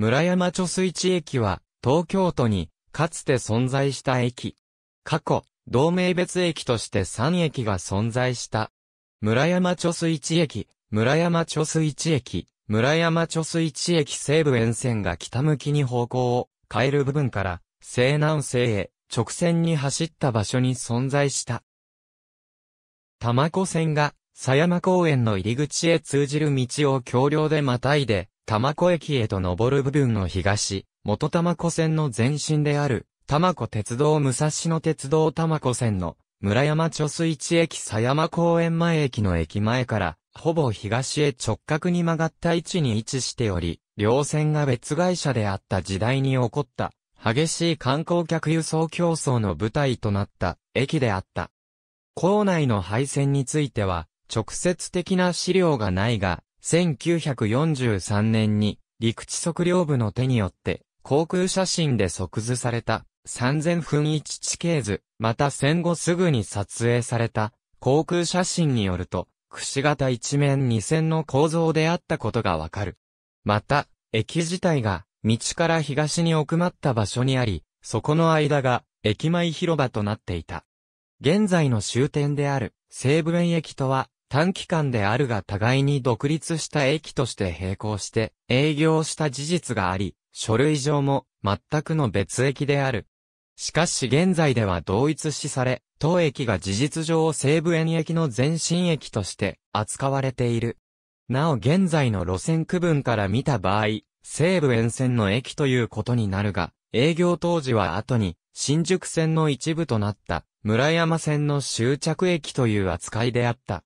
村山貯水池駅は、東京都に、かつて存在した駅。過去、同名別駅として3駅が存在した。村山貯水池駅、村山貯水池駅、村山貯水池駅西部沿線が北向きに方向を変える部分から、西南西へ直線に走った場所に存在した。玉子線が、狭山公園の入り口へ通じる道を橋梁でまたいで、玉子駅へと登る部分の東、元玉子線の前身である、玉子鉄道武蔵野鉄道玉子線の、村山貯水池駅狭山公園前駅の駅前から、ほぼ東へ直角に曲がった位置に位置しており、両線が別会社であった時代に起こった、激しい観光客輸送競争の舞台となった駅であった。校内の廃線については、直接的な資料がないが、1943年に陸地測量部の手によって航空写真で即図された3000分1地形図、また戦後すぐに撮影された航空写真によると、串型一面二線の構造であったことがわかる。また、駅自体が道から東に奥まった場所にあり、そこの間が駅前広場となっていた。現在の終点である西武園駅とは短期間であるが互いに独立した駅として並行して営業した事実があり、書類上も全くの別駅である。しかし現在では同一視され、当駅が事実上西武園駅の前身駅として扱われている。なお現在の路線区分から見た場合、西武沿線の駅ということになるが、営業当時は後に新宿線の一部となった村山線の終着駅という扱いであった。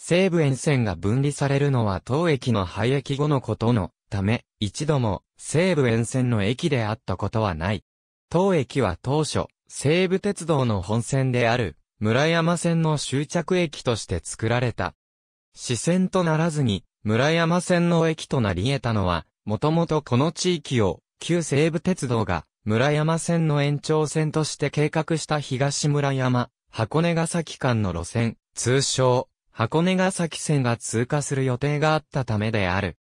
西武沿線が分離されるのは当駅の廃駅後のことのため、一度も西武沿線の駅であったことはない。当駅は当初、西武鉄道の本線である村山線の終着駅として作られた。支線とならずに村山線の駅となり得たのは、もともとこの地域を旧西武鉄道が村山線の延長線として計画した東村山、箱根ヶ崎間の路線、通称、箱根ヶ崎線が通過する予定があったためである。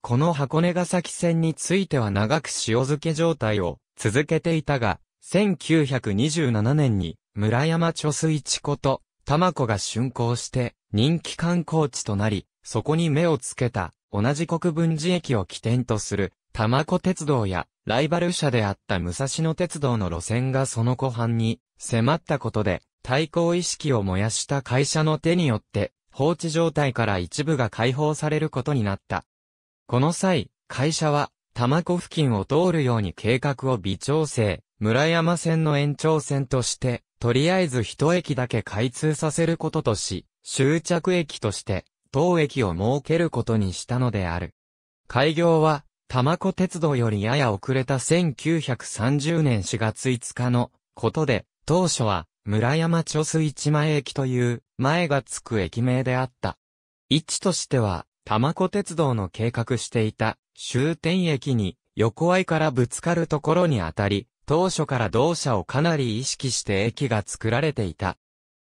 この箱根ヶ崎線については長く塩漬け状態を続けていたが、1927年に村山貯水池こと、玉子が竣工して人気観光地となり、そこに目をつけた同じ国分寺駅を起点とする玉子鉄道やライバル車であった武蔵野鉄道の路線がその後半に迫ったことで対抗意識を燃やした会社の手によって、放置状態から一部が解放されることになった。この際、会社は、多摩湖付近を通るように計画を微調整、村山線の延長線として、とりあえず一駅だけ開通させることとし、終着駅として、当駅を設けることにしたのである。開業は、玉子鉄道よりやや遅れた1930年4月5日のことで、当初は、村山貯水一前駅という、前がつく駅名であった。位置としては、玉子鉄道の計画していた終点駅に横合いからぶつかるところにあたり、当初から同社をかなり意識して駅が作られていた。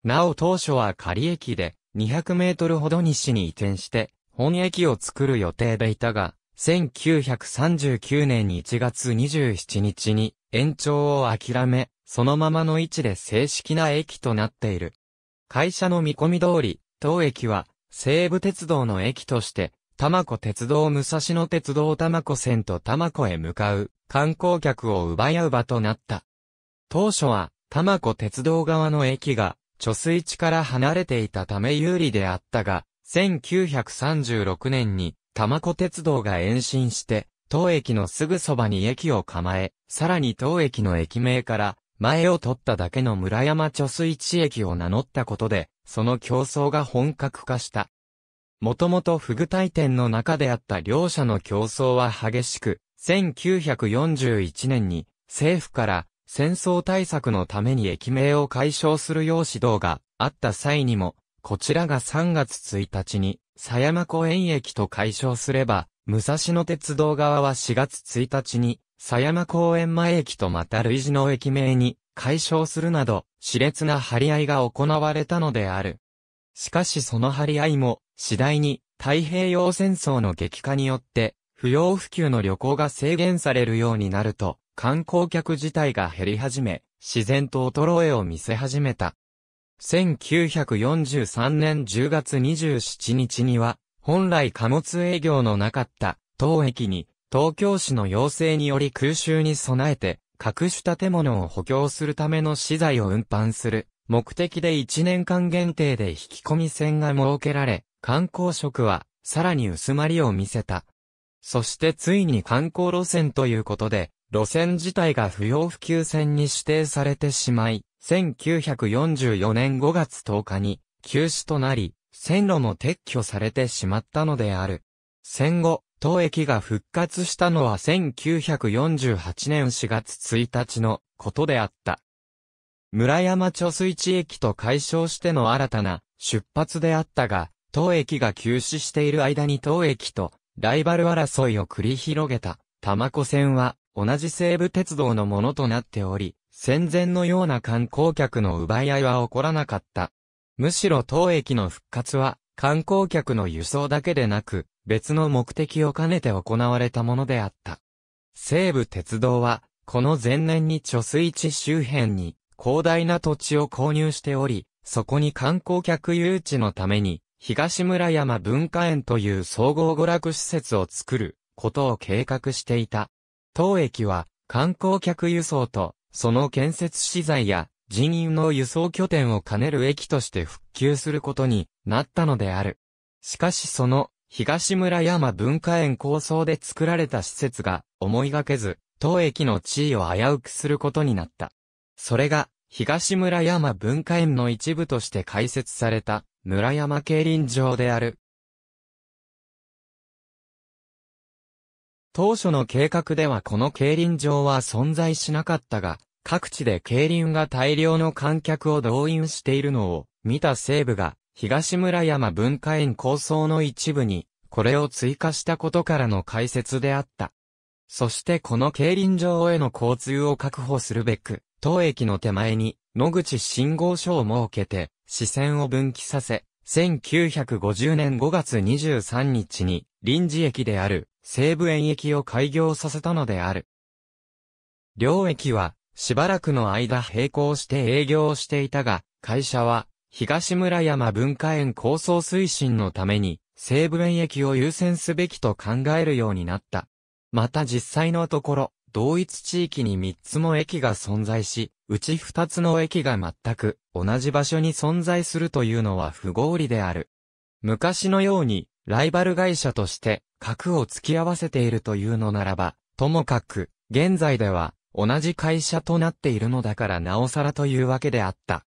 なお当初は仮駅で200メートルほど西に移転して、本駅を作る予定でいたが、1939年1月27日に延長を諦め、そのままの位置で正式な駅となっている。会社の見込み通り、当駅は、西武鉄道の駅として、玉子鉄道武蔵野鉄道玉子線と玉子へ向かう、観光客を奪い合う場となった。当初は、玉子鉄道側の駅が、貯水池から離れていたため有利であったが、1936年に、玉子鉄道が延伸して、当駅のすぐそばに駅を構え、さらに当駅の駅名から、前を取っただけの村山貯水池駅を名乗ったことで、その競争が本格化した。もともとフ具体店の中であった両者の競争は激しく、1941年に政府から戦争対策のために駅名を解消するよう指導があった際にも、こちらが3月1日に、狭山公園駅と解消すれば、武蔵野鉄道側は4月1日に、狭山公園前駅とまた類似の駅名に解消するなど、熾烈な張り合いが行われたのである。しかしその張り合いも、次第に太平洋戦争の激化によって、不要不急の旅行が制限されるようになると、観光客自体が減り始め、自然と衰えを見せ始めた。1943年10月27日には、本来貨物営業のなかった、当駅に東京市の要請により空襲に備えて、各種建物を補強するための資材を運搬する目的で1年間限定で引き込み線が設けられ、観光色はさらに薄まりを見せた。そしてついに観光路線ということで、路線自体が不要不急線に指定されてしまい、1944年5月10日に休止となり、線路も撤去されてしまったのである。戦後、当駅が復活したのは1948年4月1日のことであった。村山貯水池駅と解消しての新たな出発であったが、当駅が休止している間に当駅とライバル争いを繰り広げた玉子線は同じ西武鉄道のものとなっており、戦前のような観光客の奪い合いは起こらなかった。むしろ当駅の復活は観光客の輸送だけでなく、別の目的を兼ねて行われたものであった。西武鉄道は、この前年に貯水池周辺に広大な土地を購入しており、そこに観光客誘致のために、東村山文化園という総合娯楽施設を作ることを計画していた。当駅は観光客輸送とその建設資材や人員の輸送拠点を兼ねる駅として復旧することになったのである。しかしその東村山文化園構想で作られた施設が思いがけず、当駅の地位を危うくすることになった。それが、東村山文化園の一部として開設された、村山競輪場である。当初の計画ではこの競輪場は存在しなかったが、各地で競輪が大量の観客を動員しているのを見た西部が東村山文化園構想の一部に、これを追加したことからの解説であった。そしてこの競輪場への交通を確保するべく、当駅の手前に、野口信号所を設けて、視線を分岐させ、1950年5月23日に、臨時駅である、西武園駅を開業させたのである。両駅は、しばらくの間並行して営業していたが、会社は、東村山文化園構想推進のために、西部園駅を優先すべきと考えるようになった。また実際のところ、同一地域に3つも駅が存在し、うち2つの駅が全く同じ場所に存在するというのは不合理である。昔のように、ライバル会社として核を突き合わせているというのならば、ともかく、現在では同じ会社となっているのだからなおさらというわけであった。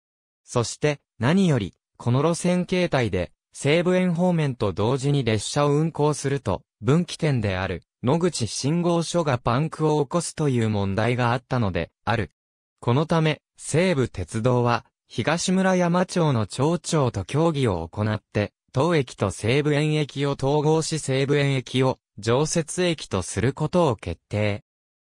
そして、何より、この路線形態で、西武園方面と同時に列車を運行すると、分岐点である、野口信号所がパンクを起こすという問題があったので、ある。このため、西武鉄道は、東村山町の町長と協議を行って、当駅と西武園駅を統合し西武園駅を常設駅とすることを決定。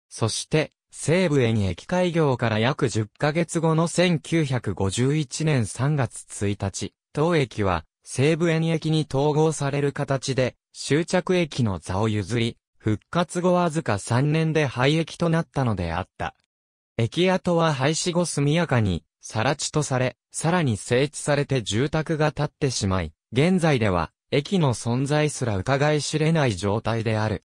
そして、西武園駅開業から約10ヶ月後の1951年3月1日、当駅は西武園駅に統合される形で終着駅の座を譲り、復活後わずか3年で廃駅となったのであった。駅跡は廃止後速やかに、更地とされ、さらに整地されて住宅が建ってしまい、現在では、駅の存在すら疑い知れない状態である。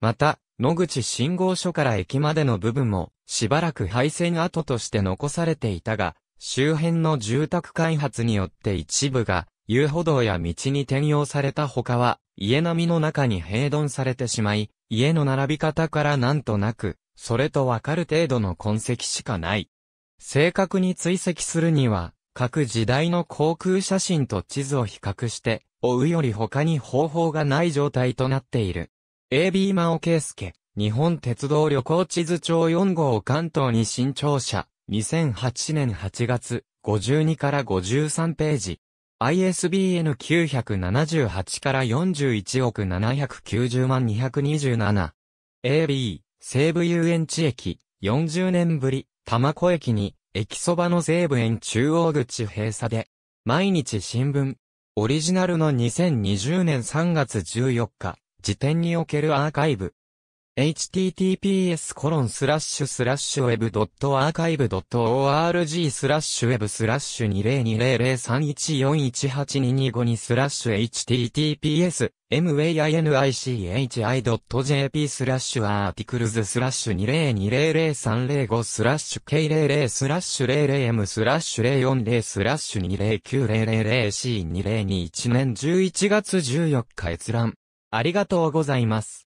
また、野口信号所から駅までの部分も、しばらく廃線跡として残されていたが、周辺の住宅開発によって一部が、遊歩道や道に転用された他は、家並みの中に平呑されてしまい、家の並び方からなんとなく、それとわかる程度の痕跡しかない。正確に追跡するには、各時代の航空写真と地図を比較して、追うより他に方法がない状態となっている。AB 真尾圭介、日本鉄道旅行地図帳4号関東に新庁舎、2008年8月、52から53ページ。ISBN 978から41億790万227。AB、西武遊園地駅、40年ぶり、玉子駅に、駅そばの西武園中央口閉鎖で、毎日新聞、オリジナルの2020年3月14日、時点におけるアーカイブ。https コロンスラッシュスラッシュウェブアーカイブ org スラッシュウェブスラッシュ20200314182252スラッシュ https mainichi.jp スラッシュアーティクルズスラッシュ20200305スラッシュ K00 スラッシュ 00M スラッシュ040スラッシュ 209000C2021 年11月14日閲覧ありがとうございます。